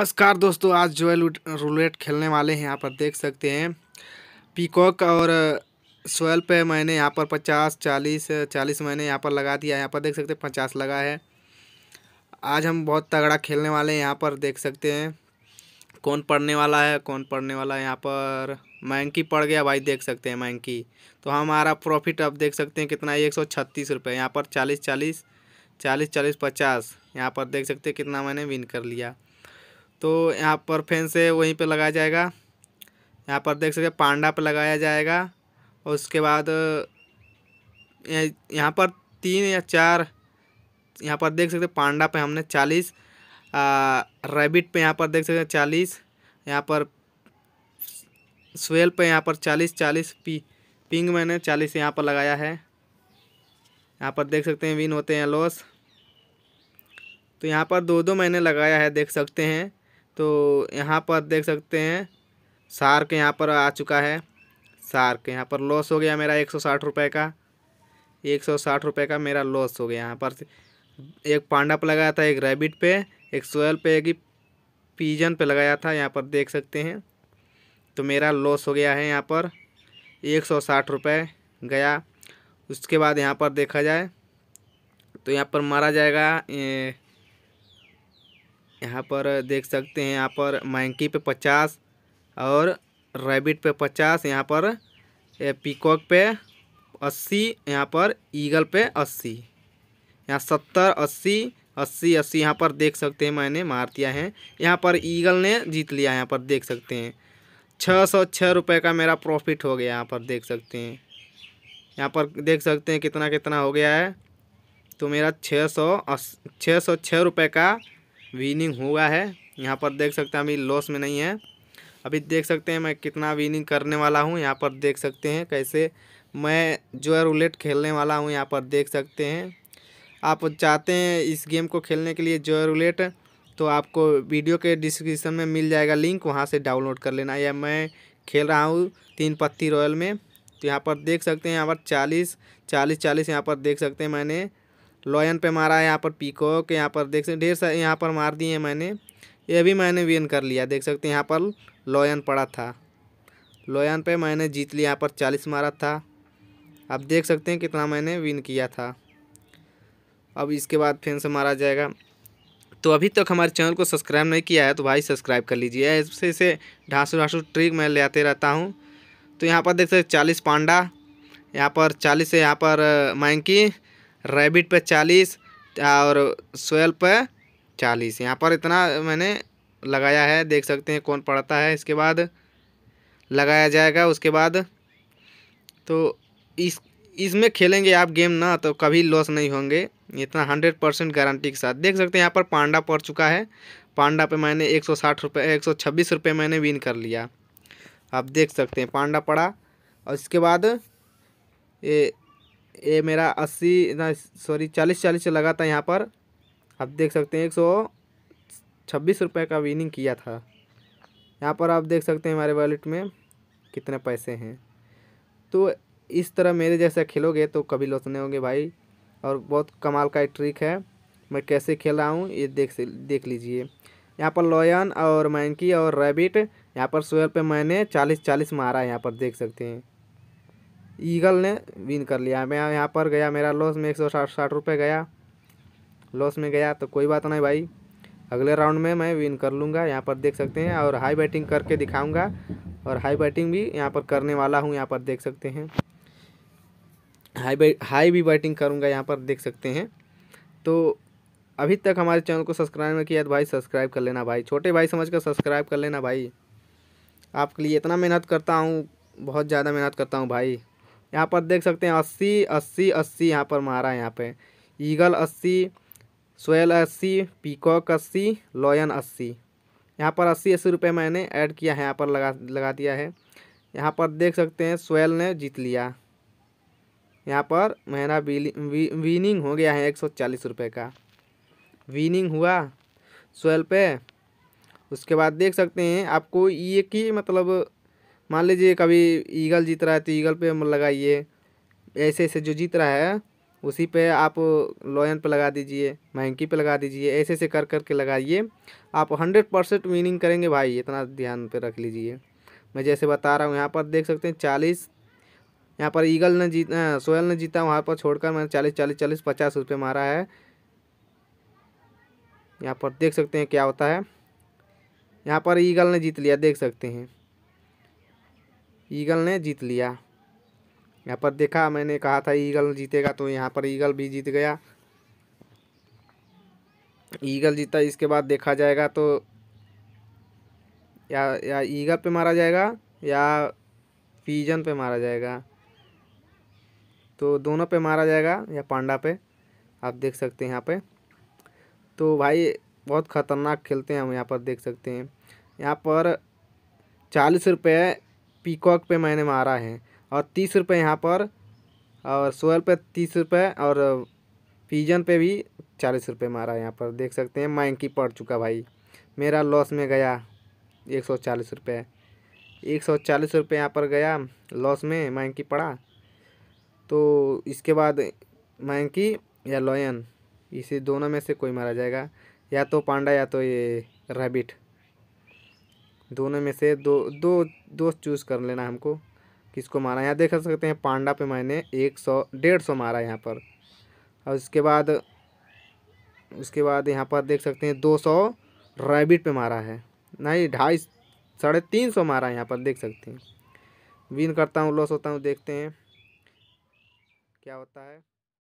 नमस्कार दोस्तों आज जो है रूलेट खेलने वाले हैं यहाँ पर देख सकते हैं पीकॉक और सोयल uh, पे मैंने यहाँ पर पचास चालीस चालीस मैंने यहाँ पर लगा दिया यहाँ पर देख सकते हैं पचास लगा है आज हम बहुत तगड़ा खेलने वाले हैं यहाँ पर देख सकते हैं कौन पढ़ने वाला है कौन पढ़ने वाला है यहाँ पर मैंकी पड़ गया भाई देख सकते हैं मैंकी तो हमारा प्रॉफिट अब देख सकते हैं कितना एक सौ छत्तीस रुपये यहाँ पर चालीस चालीस चालीस चालीस पचास यहाँ पर देख सकते हैं कितना मैंने विन कर लिया तो यहाँ पर फैन से वहीं पर लगाया जाएगा यहाँ पर देख सकते पांडा पर लगाया जाएगा और उसके बाद यहाँ पर तीन या चार यहाँ पर देख सकते पांडा पे हमने चालीस रैबिट पे यहाँ पर देख सकते चालीस यहाँ पर स्वेल पे यहाँ पर चालीस चालीस पी पिंग मैंने चालीस यहाँ पर लगाया है यहाँ पर देख सकते हैं विन होते हैं लॉस तो यहाँ पर दो दो मैंने लगाया है देख सकते हैं तो यहाँ पर देख सकते हैं सार्क यहाँ पर आ चुका है सार्क यहाँ पर लॉस हो गया मेरा एक सौ साठ रुपये का एक सौ साठ रुपये का मेरा लॉस हो गया यहाँ पर एक पांडा लगाया था एक रैबिट पे एक सोयल पे एक पीजन पे लगाया था यहाँ पर देख सकते हैं तो मेरा लॉस हो गया है यहाँ पर एक सौ साठ रुपये गया उसके बाद यहाँ पर देखा जाए तो यहाँ पर मारा जाएगा यहाँ पर देख सकते हैं यहाँ पर मैंकी पे पचास और रैबिट पे पचास यहाँ पर पीकॉक पे अस्सी यहाँ पर ईगल पे अस्सी यहाँ सत्तर अस्सी अस्सी अस्सी यहाँ पर देख सकते हैं मैंने मार दिया है यहाँ पर ईगल ने जीत लिया यहाँ पर देख सकते हैं छः सौ छः रुपये का मेरा प्रॉफिट हो गया यहाँ पर देख सकते हैं यहाँ पर देख सकते हैं कितना कितना हो गया है तो मेरा छः सौ अस छः सौ छः रुपये का विनिंग हुआ है यहाँ पर देख सकते हैं अभी लॉस में नहीं है अभी देख सकते हैं मैं कितना विनिंग करने वाला हूँ यहाँ पर देख सकते हैं कैसे मैं जो है रूलेट खेलने वाला हूँ यहाँ पर देख सकते हैं आप चाहते हैं इस गेम को खेलने के लिए जो है रूलेट तो आपको वीडियो के डिस्क्रिप्शन में मिल जाएगा लिंक वहाँ से डाउनलोड कर लेना या मैं खेल रहा हूँ तीन पत्ती रॉयल में तो यहाँ पर देख सकते हैं यहाँ पर चालीस चालीस चालीस यहाँ पर देख सकते हैं मैंने लॉयन पे मारा है यहाँ पर पीकॉक यहाँ पर देख सकते ढेर सारे यहाँ पर मार दिए मैंने ये भी मैंने विन कर लिया देख सकते हैं यहाँ पर लॉयन पड़ा था लॉयन पे मैंने जीत लिया यहाँ पर चालीस मारा था आप देख सकते हैं कितना मैंने विन किया था अब इसके बाद फिर से मारा जाएगा तो अभी तक हमारे चैनल को सब्सक्राइब नहीं किया है तो भाई सब्सक्राइब कर लीजिए ऐसे ऐसे ढांसू ढांसू ट्रिक मैं ले आते रहता हूँ तो यहाँ पर देख सकते चालीस पांडा यहाँ पर चालीस है यहाँ पर मैंकी रैबिट पे चालीस और सोयल पे चालीस यहाँ पर इतना मैंने लगाया है देख सकते हैं कौन पड़ता है इसके बाद लगाया जाएगा उसके बाद तो इस इसमें खेलेंगे आप गेम ना तो कभी लॉस नहीं होंगे इतना हंड्रेड परसेंट गारंटी के साथ देख सकते हैं यहाँ पर पांडा पड़ चुका है पांडा पे मैंने एक सौ साठ रुपये एक सौ छब्बीस रुपये मैंने विन कर लिया आप देख सकते हैं पांडा पड़ा और इसके बाद ये ये मेरा अस्सी ना सॉरी चालीस चालीस से लगा था यहाँ पर आप देख सकते हैं एक सौ छब्बीस रुपये का विनिंग किया था यहाँ पर आप देख सकते हैं हमारे वॉलेट में कितने पैसे हैं तो इस तरह मेरे जैसा खेलोगे तो कभी लौटने नहीं होंगे भाई और बहुत कमाल का एक ट्रिक है मैं कैसे खेल रहा हूँ ये देख देख लीजिए यहाँ पर लॉयन और मैंकी और रैबिट यहाँ पर सोयल पे मैंने चालीस चालीस मारा है यहाँ पर देख सकते हैं ईगल ने विन कर लिया मैं यहाँ पर गया मेरा लॉस में एक सौ साठ साठ रुपये गया लॉस में गया तो कोई बात नहीं भाई अगले राउंड में मैं विन कर लूँगा यहाँ पर देख सकते हैं और हाई बैटिंग करके दिखाऊँगा और हाई बैटिंग भी यहाँ पर करने वाला हूँ यहाँ पर देख सकते हैं हाई बै हाई भी बैटिंग करूँगा यहाँ पर देख सकते हैं तो अभी तक हमारे चैनल को सब्सक्राइब नहीं किया तो भाई सब्सक्राइब कर लेना भाई छोटे भाई समझ कर सब्सक्राइब कर लेना भाई आपके लिए इतना मेहनत करता हूँ बहुत ज़्यादा मेहनत करता हूँ भाई यहाँ पर देख सकते हैं अस्सी अस्सी अस्सी यहाँ पर मारा है यहाँ पे ईगल अस्सी सोयल अस्सी पीकॉक अस्सी लॉयन अस्सी यहाँ पर अस्सी अस्सी रुपये मैंने ऐड किया है यहाँ पर लगा लगा दिया है यहाँ पर देख सकते हैं सोयल ने जीत लिया यहाँ पर मेरा विनिंग हो गया है एक सौ चालीस रुपये का विनिंग हुआ सोयल पे उसके बाद देख सकते हैं आपको ये कि मतलब मान लीजिए कभी ईगल जीत रहा है तो ईगल पे लगाइए ऐसे ऐसे जो जीत रहा है उसी पे आप लॉयन पे लगा दीजिए महंगी पे लगा दीजिए ऐसे ऐसे कर करके लगाइए आप हंड्रेड परसेंट विनिंग करेंगे भाई इतना ध्यान पे रख लीजिए मैं जैसे बता रहा हूँ यहाँ पर देख सकते हैं चालीस यहाँ पर ईगल ने जीत हाँ, सोयल ने जीता वहाँ पर छोड़कर मैंने चालीस चालीस चालीस पचास रुपये मारा है यहाँ पर देख सकते हैं क्या होता है यहाँ पर ईगल ने जीत लिया देख सकते हैं ईगल ने जीत लिया यहाँ पर देखा मैंने कहा था ईगल जीतेगा तो यहाँ पर ईगल भी जीत गया ईगल जीता इसके बाद देखा जाएगा तो या या ईगल पे मारा जाएगा या पीजन पे मारा जाएगा तो दोनों पे मारा जाएगा या पांडा पे आप देख सकते हैं यहाँ पे तो भाई बहुत ख़तरनाक खेलते हैं हम यहाँ पर देख सकते हैं यहाँ पर चालीस रुपये पीकॉक पे मैंने मारा है और तीस रुपये यहाँ पर और सोयल पे तीस रुपये और पीजन पे भी चालीस रुपये मारा है यहाँ पर देख सकते हैं मैंकी पड़ चुका भाई मेरा लॉस में गया एक सौ चालीस रुपये एक सौ चालीस रुपये यहाँ पर गया लॉस में मैंकी पड़ा तो इसके बाद मैंकी या लॉयन इसी दोनों में से कोई मारा जाएगा या तो पांडा या तो ये रैबिट दोनों में से दो दो दोस्त चूज़ कर लेना हमको किसको मारा यहाँ देख सकते हैं पांडा पे मैंने एक सौ डेढ़ सौ मारा यहाँ पर और उसके बाद उसके बाद यहाँ पर देख सकते हैं दो सौ रैबिट पे मारा है नहीं ढाई साढ़े तीन सौ मारा यहाँ पर देख सकते हैं विन करता हूँ लॉस होता हूँ देखते हैं क्या होता है